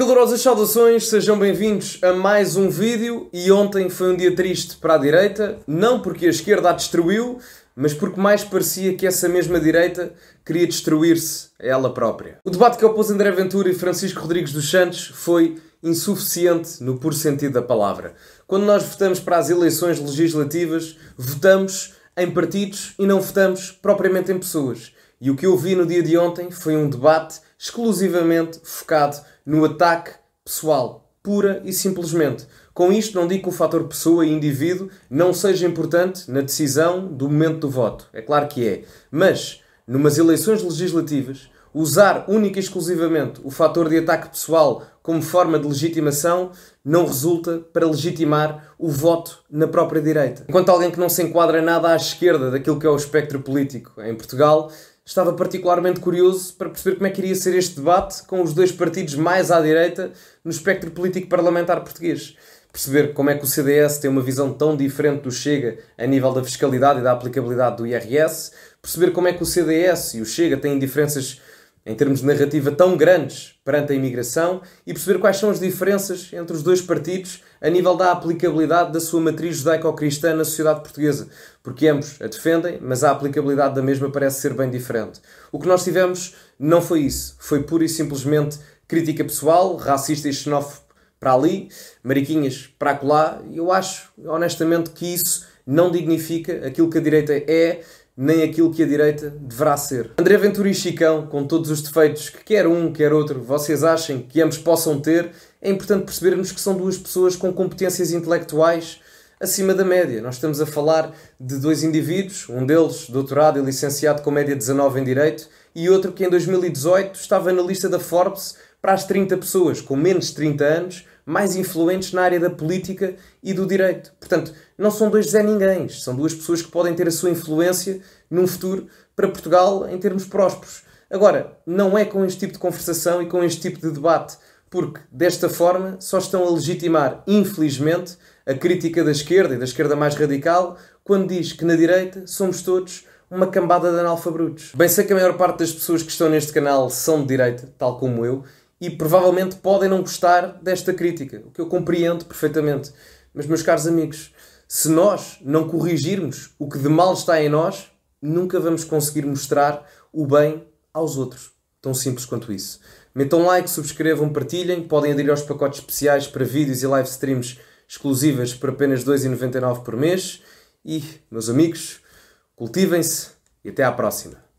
Calorosas saudações, sejam bem-vindos a mais um vídeo e ontem foi um dia triste para a direita, não porque a esquerda a destruiu, mas porque mais parecia que essa mesma direita queria destruir-se ela própria. O debate que opôs André Ventura e Francisco Rodrigues dos Santos foi insuficiente no puro sentido da palavra. Quando nós votamos para as eleições legislativas, votamos em partidos e não votamos propriamente em pessoas. E o que eu vi no dia de ontem foi um debate exclusivamente focado no ataque pessoal, pura e simplesmente. Com isto, não digo que o fator pessoa e indivíduo não seja importante na decisão do momento do voto. É claro que é. Mas, numas eleições legislativas, usar única e exclusivamente o fator de ataque pessoal como forma de legitimação não resulta para legitimar o voto na própria direita. Enquanto alguém que não se enquadra nada à esquerda daquilo que é o espectro político em Portugal estava particularmente curioso para perceber como é que iria ser este debate com os dois partidos mais à direita no espectro político parlamentar português. Perceber como é que o CDS tem uma visão tão diferente do Chega a nível da fiscalidade e da aplicabilidade do IRS. Perceber como é que o CDS e o Chega têm diferenças em termos de narrativa tão grandes perante a imigração e perceber quais são as diferenças entre os dois partidos a nível da aplicabilidade da sua matriz judaico-cristã na sociedade portuguesa, porque ambos a defendem, mas a aplicabilidade da mesma parece ser bem diferente. O que nós tivemos não foi isso, foi pura e simplesmente crítica pessoal, racista e xenófobo para ali, mariquinhas para acolá, e eu acho honestamente que isso não dignifica aquilo que a direita é nem aquilo que a direita deverá ser. André Ventura e Chicão, com todos os defeitos que quer um, quer outro, vocês achem que ambos possam ter, é importante percebermos que são duas pessoas com competências intelectuais acima da média. Nós estamos a falar de dois indivíduos, um deles doutorado e licenciado com média 19 em Direito, e outro que em 2018 estava na lista da Forbes para as 30 pessoas com menos de 30 anos mais influentes na área da política e do direito. Portanto, não são dois Zé Ninguém, são duas pessoas que podem ter a sua influência num futuro para Portugal em termos prósperos. Agora, não é com este tipo de conversação e com este tipo de debate, porque desta forma só estão a legitimar, infelizmente, a crítica da esquerda e da esquerda mais radical quando diz que na direita somos todos uma cambada de analfabrutos. Bem sei que a maior parte das pessoas que estão neste canal são de direita, tal como eu, e provavelmente podem não gostar desta crítica, o que eu compreendo perfeitamente. Mas, meus caros amigos, se nós não corrigirmos o que de mal está em nós, nunca vamos conseguir mostrar o bem aos outros. Tão simples quanto isso. Metam like, subscrevam, partilhem. Podem aderir aos pacotes especiais para vídeos e live streams exclusivas por apenas 2,99 por mês. E, meus amigos, cultivem-se e até à próxima.